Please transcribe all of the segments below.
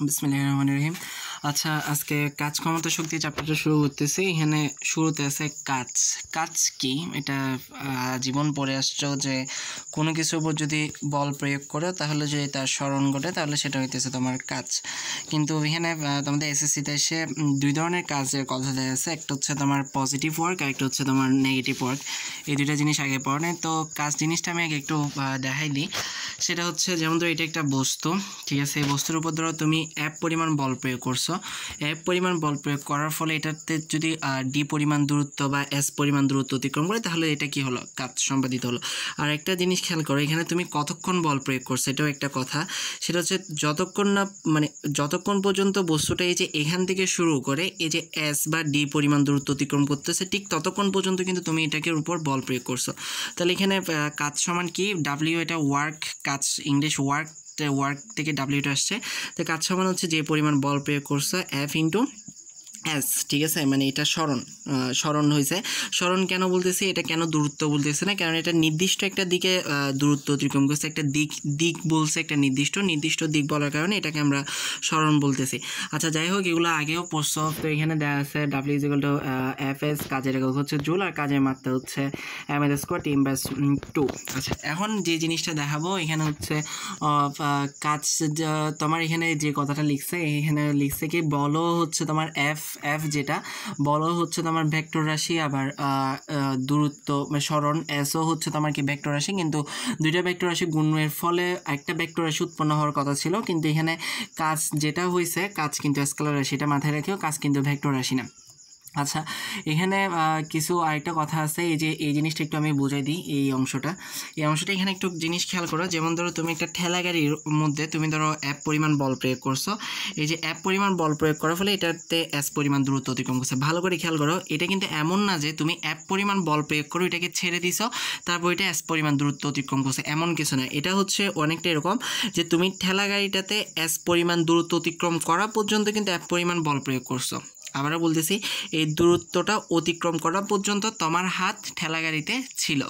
Bismillahirrahmanirrahim. আচ্ছা আজকে কাজ ক্ষমতা শক্তি চ্যাপ্টারটা শুরু করতেছি এখানে শুরুতে আছে কাজ কাজ কি এটা জীবন পড়ে আসছো যে কোনো কিছুর উপর যদি বল প্রয়োগ করো তাহলে যদি তার স্মরণ ঘটে তাহলে সেটা হইতেছে তোমার কাজ কিন্তু এখানে তোমাদের এসএসসিতে এসে দুই ধরনের কাজের কথা দেখা যাচ্ছে একটা হচ্ছে তোমার পজিটিভ ওয়ার্ক আর একটা হচ্ছে তোমার নেগেটিভ ওয়ার্ক এই দুইটা জিনিস আগে পড়ে তো কাজ জিনিসটা আমি আগে একটু দেখাই দিই সেটা হচ্ছে যেমন ধরো এটা একটা বস্তু ঠিক আছে এই বস্তুর উপর ধরো তুমি অ্যাপ পরিমাণ বল প্রয়োগ করছো এর পরিমাণ বল প্রয়োগ করার ফলে এটাতে যদি ডি পরিমাণ দূরত্ব বা এস পরিমাণ দূরত্ব অতিক্রম করে তাহলে এটা কি হলো কাজ সম্পাদিত হলো আর একটা জিনিস খেয়াল করো এখানে তুমি কতক্ষণ বল প্রয়োগ করছো এটাও একটা কথা সেটা হচ্ছে যতক্ষণ না মানে যতক্ষণ পর্যন্ত বস্তুটা এই যে এখান থেকে শুরু করে এই যে এস বা ডি পরিমাণ দূরত্ব অতিক্রম করতেছে ঠিক ততক্ষণ পর্যন্ত কিন্তু তুমি এটাকে উপর বল প্রয়োগ করছো তাহলে এখানে কাজ সমান কি ডাব্লিউ এটা ওয়ার্ক কাজ ইংলিশ ওয়ার্ক আসছে ওয়ার্ক থেকে ডাব্লিউটা আসছে তো কাজ সমান হচ্ছে যে পরিমাণ বল প্রয়োগ করছে এফ ইন্টু অ্যাস ঠিক আছে মানে এটা স্মরণ স্মরণ হয়েছে স্মরণ কেন বলতেছি এটা কেন দূরত্ব বলতেছে না কারণ এটা নির্দিষ্ট একটা দিকে দূরত্ব অতিক্রম করছে একটা দিক দিক বলছে একটা নির্দিষ্ট নির্দিষ্ট দিক বলার কারণে এটাকে আমরা স্মরণ বলতেছি আচ্ছা যাই হোক এগুলো আগেও প্রশ্ন তো এখানে দেওয়া আছে W is equal to F S কাজের একক হচ্ছে জুল আর কাজের মাত্রা হচ্ছে এম এস স্কোয়ার টিম ব্যাস টু আচ্ছা এখন যে জিনিসটা দেখাবো এখানে হচ্ছে কাজ তোমার এখানে যে কথাটা লিখছে এখানে লিখছে কি বলো হচ্ছে তোমার এফ এফ যেটা বলো হচ্ছে তোমার ভেক্টর রাশি আবার দূরত্ব স্মরণ এসও হচ্ছে তোমার কি ভেক্টর রাশি কিন্তু দুইটা ভেক্টর রাশি গুণের ফলে একটা ভেক্টর রাশি উৎপন্ন হওয়ার কথা ছিল কিন্তু এখানে কাজ যেটা হয়েছে কাজ কিন্তু স্কেলার রাশি এটা মাথায় রাখেও কাজ কিন্তু ভেক্টর রাশি না আচ্ছা এখানে কিছু আরেকটা কথা আছে এই যে এই জিনিসটা একটু আমি বুঝাই দিই এই অংশটা এই অংশটা এখানে একটু জিনিস খেয়াল করো যেমন ধরো তুমি একটা ঠেলা গাড়ির মধ্যে তুমি ধরো অ্যাপ পরিমাণ বল প্রয়োগ করছো এই যে অ্যাপ পরিমাণ বল প্রয়োগ করার ফলে এটাতে অ্যাস পরিমাণ দূরত্ব অতিক্রম করছে ভালো করে খেয়াল করো এটা কিন্তু এমন না যে তুমি অ্যাপ পরিমাণ বল প্রয়োগ করো এটাকে ছেড়ে দিছো তারপর এটা অ্যাস পরিমাণ দূরত্ব অতিক্রম করছে এমন কিছু না এটা হচ্ছে অনেকটা এরকম যে তুমি ঠেলা গাড়িটাতে অ্যাস পরিমাণ দূরত্ব অতিক্রম করা পর্যন্ত কিন্তু অ্যাপ পরিমাণ বল প্রয়োগ করছো আবারও বলতেছি এই দূরত্বটা অতিক্রম করা পর্যন্ত তোমার হাত ঠেলাগাড়িতে ছিল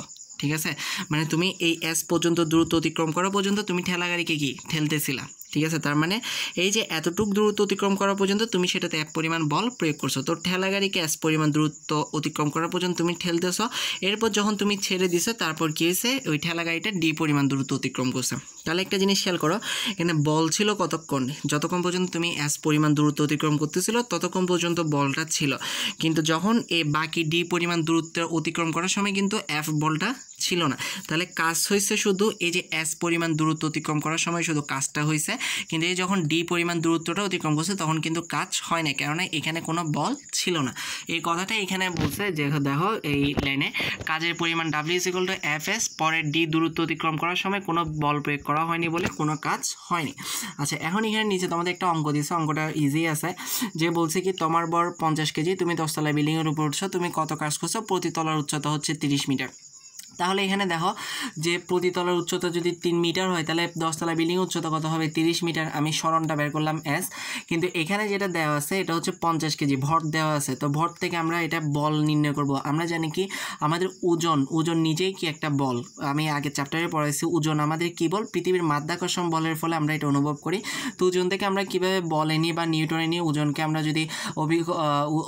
ঠিক আছে মানে তুমি এই এস পর্যন্ত দূরত্ব অতিক্রম করা পর্যন্ত তুমি ঠেলা গাড়িকে কি ঠেলতেছিলা ঠিক আছে তার মানে এই যে এতটুক দূরত্ব অতিক্রম করা পর্যন্ত তুমি সেটাতে এক পরিমাণ বল প্রয়োগ করছো তো ঠেলা গাড়িকে এক পরিমাণ দূরত্ব অতিক্রম করা পর্যন্ত তুমি ঠেলতেছো এরপর যখন তুমি ছেড়ে দিছো তারপর কী হয়েছে ওই ঠেলা গাড়িটা ডি পরিমাণ দূরত্ব অতিক্রম করছে তাহলে একটা জিনিস খেয়াল করো এখানে বল ছিল কতক্ষণ যতক্ষণ পর্যন্ত তুমি এস পরিমাণ দূরত্ব অতিক্রম করতেছিল ততক্ষণ পর্যন্ত বলটা ছিল কিন্তু যখন এ বাকি ডি পরিমাণ দূরত্ব অতিক্রম করার সময় কিন্তু এফ বলটা ছিল না তাহলে কাজ হয়েছে শুধু এই যে এস পরিমাণ দূরত্ব অতিক্রম করার সময় শুধু কাজটা হয়েছে কিন্তু এই যখন ডি পরিমাণ দূরত্বটা অতিক্রম করছে তখন কিন্তু কাজ হয় না কেননা এখানে কোনো বল ছিল না এই কথাটা এখানে বলছে যে দেখো এই লাইনে কাজের পরিমাণ W is equal to F S পরের ডি দূরত্ব অতিক্রম করার সময় কোনো বল প্রয়োগ করা হয়নি বলে কোনো কাজ হয়নি আচ্ছা এখন এখানে নিচে তোমাদের একটা অঙ্ক দিয়েছে অঙ্কটা ইজি আছে যে বলছে কি তোমার বর পঞ্চাশ কেজি তুমি দশতলা বিল্ডিংয়ের উপর উঠছো তুমি কত কাজ করছো প্রতি তলার উচ্চতা হচ্ছে তিরিশ মিটার তাহলে এখানে দেখো যে প্রতিতলার উচ্চতা যদি তিন মিটার হয় তাহলে দশতলা বিল্ডিং উচ্চতা কত হবে তিরিশ মিটার আমি স্মরণটা বের করলাম এস কিন্তু এখানে যেটা দেওয়া আছে এটা হচ্ছে পঞ্চাশ কেজি ভর দেওয়া আছে তো ভর থেকে আমরা এটা বল নির্ণয় করব আমরা জানি কি আমাদের ওজন ওজন নিজেই কি একটা বল আমি আগে চ্যাপ্টারে পড়াইছি ওজন আমাদের কি বল পৃথিবীর মাধ্যাকর্ষণ বলের ফলে আমরা এটা অনুভব করি তো ওজন থেকে আমরা কীভাবে বল এনি বা নিউটনে নিয়ে ওজনকে আমরা যদি অভিজ্ঞ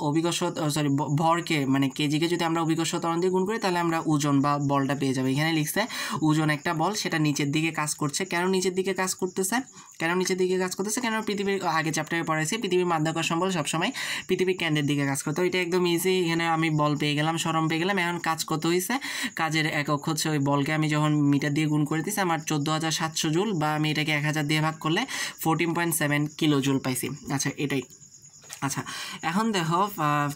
অভিজ্ঞ সরি ভরকে মানে কেজিকে যদি আমরা অভিজ্ঞ শতরণ দিয়ে গুণ করি তাহলে আমরা ওজন বা বল বলটা পেয়ে যাবে এখানে লিখছে ওজন একটা বল সেটা নিচের দিকে কাজ করছে কেন নিচের দিকে কাজ করতেছে কেন নিচের দিকে কাজ করতেছে কেন পৃথিবীর আগে চ্যাপ্টারে পড়াইছি পৃথিবীর মাধ্যাকর্ষণ বল সবসময় পৃথিবীর কেন্দ্রের দিকে কাজ করতো এটা একদম ইজি এখানে আমি বল পেয়ে গেলাম সরম পেয়ে গেলাম এখন কাজ করতে হয়েছে কাজের একক হচ্ছে ওই বলকে আমি যখন মিটার দিয়ে গুণ করে দিয়েছি আমার চোদ্দো হাজার সাতশো জুল বা আমি এটাকে এক হাজার দিয়ে ভাগ করলে fourteen point seven kilo joule পাইছি আচ্ছা এটাই আচ্ছা এখন দেখো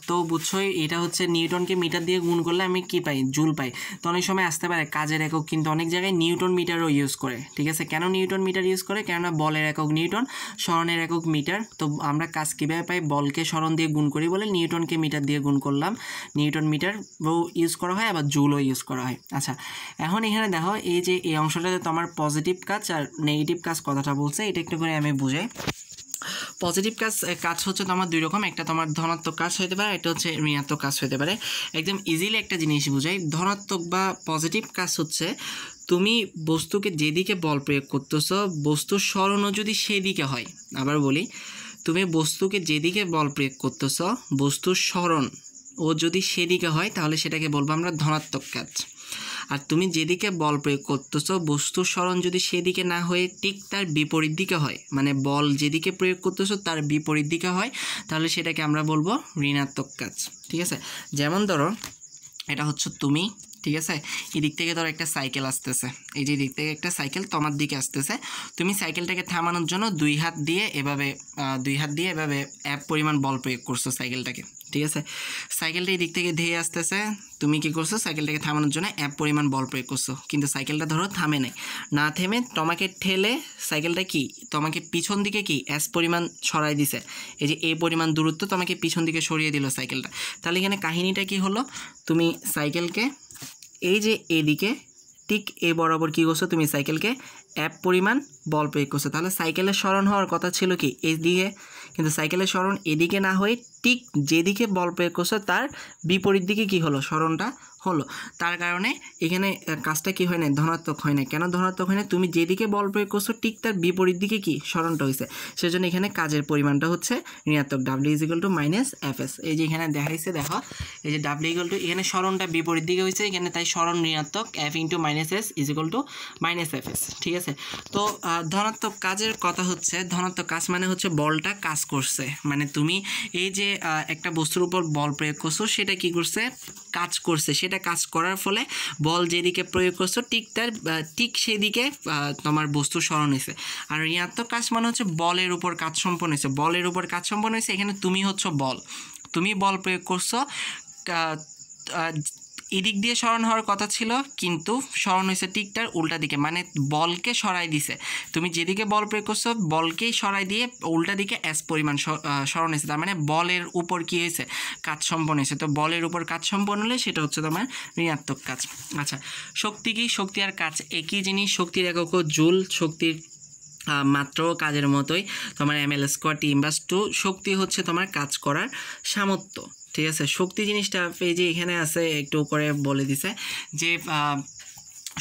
তো বুঝছোই এটা হচ্ছে নিউটনকে মিটার দিয়ে গুণ করলে আমি কি পাই জুল পাই তো অনেক সময় আসতে পারে কাজের একক কিন্তু অনেক জায়গায় নিউটন মিটারও ইউজ করে ঠিক আছে কেন নিউটন মিটার ইউজ করে কেননা বলের একক নিউটন স্মরণের একক মিটার তো আমরা কাজ কীভাবে পাই বলকে স্মরণ দিয়ে গুণ করি বলে নিউটনকে মিটার দিয়ে গুণ করলাম নিউটন ও ইউজ করা হয় আবার জুলও ইউজ করা হয় আচ্ছা এখন এখানে দেখো এই যে এই অংশটাতে তোমার পজিটিভ কাজ আর নেগেটিভ কাজ কথাটা বলছে এটা একটু করে আমি বুঝাই পজিটিভ কাজ কাজ হচ্ছে তোমার দুই রকম একটা তোমার ধনাত্মক কাজ হতে পারে একটা হচ্ছে ঋণাত্মক কাজ হতে পারে একদম ইজিলি একটা জিনিস বুঝাই ধনাত্মক বা পজিটিভ কাজ হচ্ছে তুমি বস্তুকে যেদিকে বল প্রয়োগ করতেছ বস্তুর স্মরণও যদি সেদিকে হয় আবার বলি তুমি বস্তুকে যেদিকে বল প্রয়োগ করতেছ বস্তুর স্মরণ ও যদি সেদিকে হয় তাহলে সেটাকে বলবো আমরা ধনাত্মক কাজ আর তুমি যেদিকে বল প্রয়োগ করতেছো বস্তুর স্মরণ যদি সেদিকে না হয়ে ঠিক তার বিপরীত দিকে হয় মানে বল যেদিকে প্রয়োগ করতেছো তার বিপরীত দিকে হয় তাহলে সেটাকে আমরা বলবো ঋণাত্মক কাজ ঠিক আছে যেমন ধরো এটা হচ্ছে তুমি ঠিক আছে এদিক থেকে ধরো একটা সাইকেল আসতেছে এই যে দিক থেকে একটা সাইকেল তোমার দিকে আসতেছে তুমি সাইকেলটাকে থামানোর জন্য দুই হাত দিয়ে এভাবে দুই হাত দিয়ে এভাবে অ্যাপ পরিমাণ বল প্রয়োগ করছো সাইকেলটাকে ঠিক আছে সাইকেলটা এই দিক থেকে ধেয়ে আসতেছে তুমি কি করছো সাইকেলটাকে থামানোর জন্য অ্যাপ পরিমাণ বল প্রয়োগ করছো কিন্তু সাইকেলটা ধরো থামে নাই না থেমে তোমাকে ঠেলে সাইকেলটা কি তোমাকে পিছন দিকে কি অ্যাস পরিমাণ সরাই দিছে এই যে এই পরিমাণ দূরত্ব তোমাকে পিছন দিকে সরিয়ে দিল সাইকেলটা তাহলে এখানে কাহিনীটা কি হলো তুমি সাইকেলকে এই যে এদিকে ঠিক এ বরাবর কী করছো তুমি সাইকেলকে অ্যাপ পরিমাণ বল প্রয়োগ করছো তাহলে সাইকেলের স্মরণ হওয়ার কথা ছিল কি এদিকে কিন্তু সাইকেলের স্মরণ এদিকে না হয়ে ঠিক যেদিকে বল প্রয়োগ করছে তার বিপরীত দিকে কি হলো স্মরণটা হলো তার কারণে এখানে কাজটা কি হয় না ধনাত্মক হয় না কেন ধনাত্মক হয় না তুমি যেদিকে বল প্রয়োগ করছো ঠিক তার বিপরীত দিকে কি স্মরণটা হয়েছে সেজন্য এখানে কাজের পরিমাণটা হচ্ছে ঋণাত্মক W is equal to minus F S এই যে এখানে দেখাইছে দেখো এই যে ডাব্লিউ ইকুয়াল টু এখানে স্মরণটা বিপরীত দিকে হয়েছে এখানে তাই স্মরণ ঋণাত্মক F into minus S is equal to minus F S ঠিক আছে তো ধনাত্মক কাজের কথা হচ্ছে ধনাত্মক কাজ মানে হচ্ছে বলটা কাজ করছে মানে তুমি এই যে একটা বস্তুর উপর বল প্রয়োগ করছো সেটা কি করছে কাজ করছে সেটা কাজ করার ফলে বল যেদিকে প্রয়োগ করছো ঠিক তার ঠিক সেদিকে তোমার বস্তু স্মরণ হয়েছে আর ঋণাত্মক কাজ মানে হচ্ছে বলের উপর কাজ সম্পন্ন হয়েছে বলের উপর কাজ সম্পন্ন হয়েছে এখানে তুমি হচ্ছ বল তুমি বল প্রয়োগ করছো এদিক দিয়ে স্মরণ হওয়ার কথা ছিল কিন্তু স্মরণ হয়েছে টিকটার উল্টা দিকে মানে বলকে সরাই দিছে তুমি যেদিকে বল প্রয়োগ করছো বলকেই সরাই দিয়ে উল্টা দিকে অ্যাস পরিমাণ স্মরণ হয়েছে তার মানে বলের উপর কী হয়েছে কাজ সম্পন্ন হয়েছে তো বলের উপর কাজ সম্পন্ন হলে সেটা হচ্ছে তোমার ঋণাত্মক কাজ আচ্ছা শক্তি কি শক্তি আর কাজ একই জিনিস শক্তির একক জুল শক্তির মাত্র কাজের মতোই তোমার এম এল স্কোয়ার টি ইম্বাস টু শক্তি হচ্ছে তোমার কাজ করার সামর্থ্য ঠিক আছে শক্তি জিনিসটা পেজে এখানে আছে একটু করে বলে দিছে যে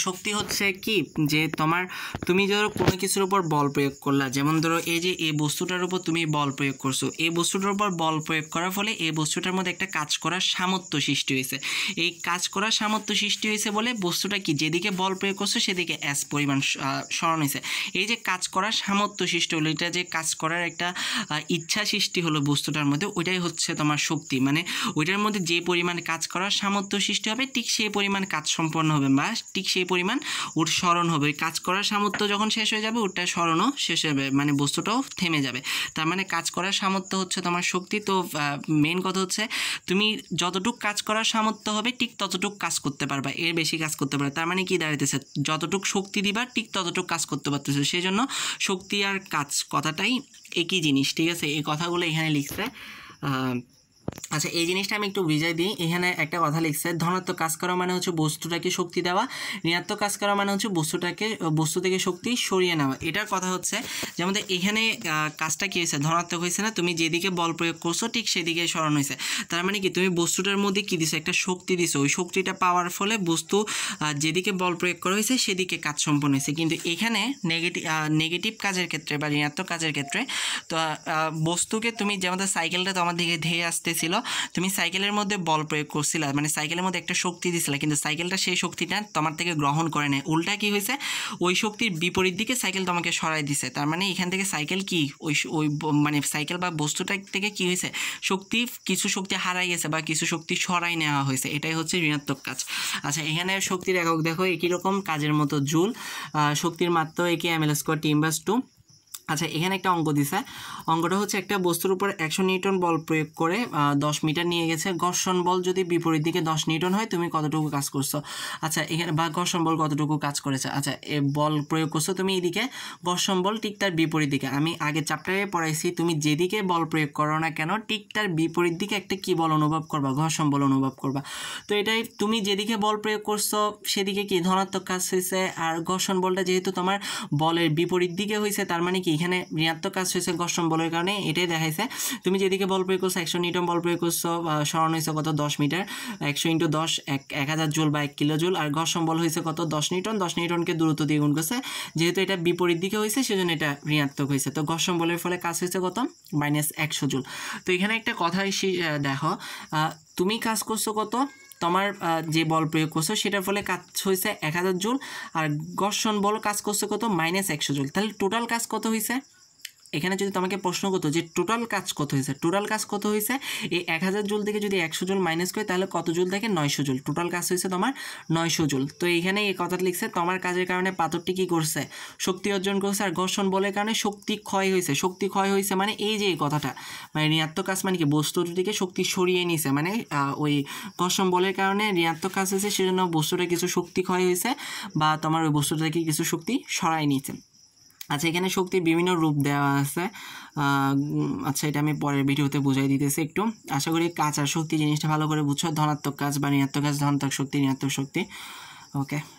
শক্তি হচ্ছে কি যে তোমার তুমি ধরো কোনো কিছুর উপর বল প্রয়োগ করলা যেমন ধরো এই যে এই বস্তুটার উপর তুমি বল প্রয়োগ করছো এই বস্তুটার উপর বল প্রয়োগ করার ফলে এই বস্তুটার মধ্যে একটা কাজ করার সামর্থ্য সৃষ্টি হয়েছে এই কাজ করার সামর্থ্য সৃষ্টি হয়েছে বলে বস্তুটা কি যেদিকে বল প্রয়োগ করছো সেদিকে অ্যাস পরিমাণ স্মরণ হয়েছে এই যে কাজ করার সামর্থ্য সৃষ্টি হলো এটা যে কাজ করার একটা ইচ্ছা সৃষ্টি হলো বস্তুটার মধ্যে ওইটাই হচ্ছে তোমার শক্তি মানে ওইটার মধ্যে যে পরিমাণ কাজ করার সামর্থ্য সৃষ্টি হবে ঠিক সেই পরিমাণ কাজ সম্পন্ন হবে বা ঠিক সেই পরিমাণ উট স্মরণ হবে কাজ করার সামর্থ্য যখন শেষ হয়ে যাবে ওরটা স্মরণও শেষ হবে মানে বস্তুটাও থেমে যাবে তার মানে কাজ করার সামর্থ্য হচ্ছে তোমার শক্তি তো মেন কথা হচ্ছে তুমি যতটুক কাজ করার সামর্থ্য হবে ঠিক ততটুক কাজ করতে পারবা এর বেশি কাজ করতে পারবে তার মানে কি দাঁড়াইতেছে যতটুক শক্তি দিবা ঠিক ততটুক কাজ করতে পারতেছে সেই জন্য শক্তি আর কাজ কথাটাই একই জিনিস ঠিক আছে এই কথাগুলো এখানে লিখছে আচ্ছা এই জিনিসটা আমি একটু বুঝাই দিই এখানে একটা কথা লিখছে ধনাত্মক কাজ করা মানে হচ্ছে বস্তুটাকে শক্তি দেওয়া ঋণাত্মক কাজ করা মানে হচ্ছে বস্তুটাকে বস্তু থেকে শক্তি সরিয়ে নেওয়া এটার কথা হচ্ছে যে আমাদের এখানে কাজটা কী হয়েছে ধনাত্মক হয়েছে না তুমি যেদিকে বল প্রয়োগ করছো ঠিক সেদিকে সরানো হয়েছে তার মানে কি তুমি বস্তুটার মধ্যে কী দিছো একটা শক্তি দিছো ওই শক্তিটা পাওয়ার ফলে বস্তু যেদিকে বল প্রয়োগ করা হয়েছে সেদিকে কাজ সম্পন্ন হয়েছে কিন্তু এখানে নেগেটিভ নেগেটিভ কাজের ক্ষেত্রে বা ঋণাত্মক কাজের ক্ষেত্রে তো বস্তুকে তুমি যেমন সাইকেলটা তোমার দিকে ধেয়ে আসতে গিয়েছিল তুমি সাইকেলের মধ্যে বল প্রয়োগ করছিল মানে সাইকেলের মধ্যে একটা শক্তি দিছিলা কিন্তু সাইকেলটা সেই শক্তিটা তোমার থেকে গ্রহণ করে নেয় উল্টা কি হয়েছে ওই শক্তির বিপরীত দিকে সাইকেল তোমাকে সরাই দিছে তার মানে এখান থেকে সাইকেল কি ওই ওই মানে সাইকেল বা বস্তুটা থেকে কি হয়েছে শক্তি কিছু শক্তি হারাই গেছে বা কিছু শক্তি সরাই নেওয়া হয়েছে এটাই হচ্ছে ঋণাত্মক কাজ আচ্ছা এখানে শক্তির একক দেখো একই রকম কাজের মতো জুল শক্তির মাত্র একে এম এল স্কোয়ার টিম বাস টু আচ্ছা এখানে একটা অঙ্ক দিছে অঙ্কটা হচ্ছে একটা বস্তুর উপর একশো নিউটন বল প্রয়োগ করে দশ মিটার নিয়ে গেছে ঘর্ষণ বল যদি বিপরীত দিকে দশ নিউটন হয় তুমি কতটুকু কাজ করছো আচ্ছা এখানে বা ঘর্ষণ বল কতটুকু কাজ করেছে আচ্ছা এ বল প্রয়োগ করছো তুমি এদিকে ঘর্ষণ বল ঠিক তার বিপরীত দিকে আমি আগে চ্যাপ্টারে পড়াইছি তুমি যেদিকে বল প্রয়োগ করো না কেন ঠিক তার বিপরীত দিকে একটা কী বল অনুভব করবা ঘর্ষণ বল অনুভব করবা তো এটাই তুমি যেদিকে বল প্রয়োগ করছো সেদিকে কি ধনাত্মক কাজ হয়েছে আর ঘর্ষণ বলটা যেহেতু তোমার বলের বিপরীত দিকে হয়েছে তার মানে কি এখানে ঋণাত্মক কাজ হয়েছে কষ্টম বলের কারণে এটাই দেখাইছে তুমি যেদিকে বল প্রয়োগ করছো একশো নিউটন বল প্রয়োগ করছো স্মরণ হয়েছে কত দশ মিটার একশো ইন্টু দশ এক এক হাজার জুল বা এক কিলো জুল আর ঘর্ষণ বল হয়েছে কত দশ নিউটন দশ নিউটনকে দূরত্ব দিয়ে গুণ করছে যেহেতু এটা বিপরীত দিকে হয়েছে সেজন্য এটা ঋণাত্মক হয়েছে তো ঘর্ষণ বলের ফলে কাজ হয়েছে কত মাইনাস একশো জুল তো এখানে একটা কথা দেখো তুমি কাজ করছো কত তোমার যে বল প্রয়োগ করছো সেটার ফলে কাজ হয়েছে এক হাজার জুল আর ঘর্ষণ বল কাজ করছে কত মাইনাস একশো জুল তাহলে টোটাল কাজ কত হয়েছে এখানে যদি তোমাকে প্রশ্ন করতো যে টোটাল কাজ কত হয়েছে টোটাল কাজ কত হয়েছে এই এক হাজার জোল থেকে যদি একশো জোল মাইনাস করে তাহলে কত জোল থাকে নয়শো জোল টোটাল কাজ হয়েছে তোমার নয়শো জোল তো এখানে এই কথাটা লিখছে তোমার কাজের কারণে পাথরটি কী করছে শক্তি অর্জন করছে আর ঘর্ষণ বলের কারণে শক্তি ক্ষয় হয়েছে শক্তি ক্ষয় হয়েছে মানে এই যে এই কথাটা মানে ঋণাত্মক কাজ মানে কি বস্তুটিকে শক্তি সরিয়ে নিয়েছে মানে ওই ঘর্ষণ বলের কারণে ঋণাত্মক কাজ হয়েছে সেজন্য বস্তুটা কিছু শক্তি ক্ষয় হয়েছে বা তোমার ওই বস্তুটা থেকে কিছু শক্তি সরাই নিয়েছে আচ্ছা এখানে শক্তির বিভিন্ন রূপ দেওয়া আছে আচ্ছা এটা আমি পরের ভিডিওতে বুঝাই দিতেছি একটু আশা করি কাজ আর শক্তি জিনিসটা ভালো করে বুঝছো ধনাত্মক কাজ বা ঋণাত্মক কাজ ধনাত্মক শক্তি ঋণাত্মক শক্তি ওকে